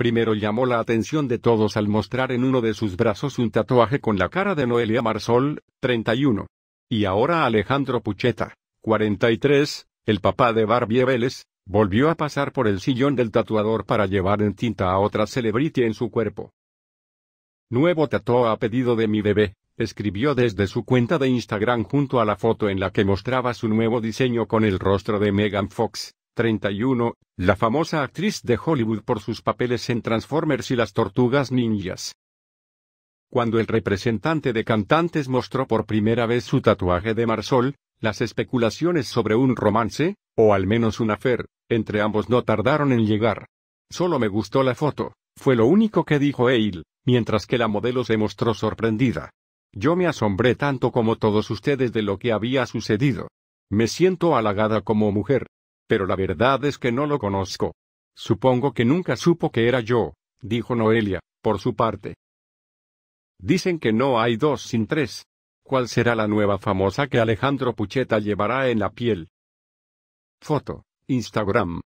Primero llamó la atención de todos al mostrar en uno de sus brazos un tatuaje con la cara de Noelia Marsol, 31. Y ahora Alejandro Pucheta, 43, el papá de Barbie Vélez, volvió a pasar por el sillón del tatuador para llevar en tinta a otra celebrity en su cuerpo. Nuevo tatuaje a pedido de mi bebé, escribió desde su cuenta de Instagram junto a la foto en la que mostraba su nuevo diseño con el rostro de Megan Fox. 31, la famosa actriz de Hollywood por sus papeles en Transformers y las Tortugas Ninjas. Cuando el representante de cantantes mostró por primera vez su tatuaje de Marsol, las especulaciones sobre un romance, o al menos una affair, entre ambos no tardaron en llegar. Solo me gustó la foto, fue lo único que dijo Eil, mientras que la modelo se mostró sorprendida. Yo me asombré tanto como todos ustedes de lo que había sucedido. Me siento halagada como mujer, pero la verdad es que no lo conozco. Supongo que nunca supo que era yo, dijo Noelia, por su parte. Dicen que no hay dos sin tres. ¿Cuál será la nueva famosa que Alejandro Pucheta llevará en la piel? Foto, Instagram.